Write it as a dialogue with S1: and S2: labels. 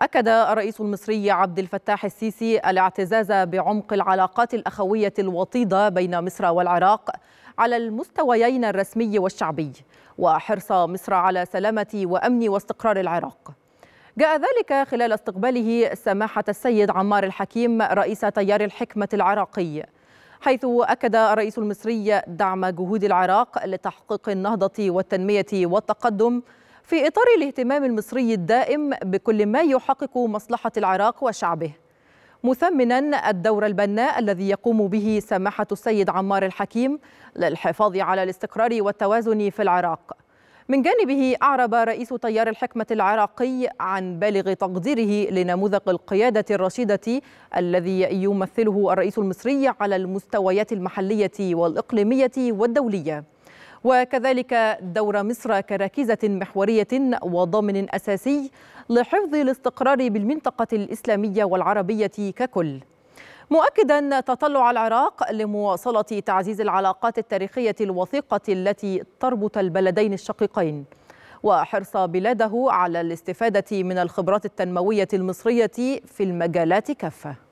S1: أكد الرئيس المصري عبد الفتاح السيسي الاعتزاز بعمق العلاقات الأخوية الوطيدة بين مصر والعراق على المستويين الرسمي والشعبي وحرص مصر على سلامة وأمن واستقرار العراق جاء ذلك خلال استقباله سماحة السيد عمار الحكيم رئيس تيار الحكمة العراقي حيث أكد الرئيس المصري دعم جهود العراق لتحقيق النهضة والتنمية والتقدم في إطار الاهتمام المصري الدائم بكل ما يحقق مصلحة العراق وشعبه مثمنا الدور البناء الذي يقوم به سماحة السيد عمار الحكيم للحفاظ على الاستقرار والتوازن في العراق من جانبه أعرب رئيس تيار الحكمة العراقي عن بالغ تقديره لنموذج القيادة الرشيدة الذي يمثله الرئيس المصري على المستويات المحلية والإقليمية والدولية وكذلك دور مصر كركيزة محورية وضامن أساسي لحفظ الاستقرار بالمنطقة الإسلامية والعربية ككل مؤكدا تطلع العراق لمواصله تعزيز العلاقات التاريخيه الوثيقه التي تربط البلدين الشقيقين وحرص بلاده على الاستفاده من الخبرات التنمويه المصريه في المجالات كافه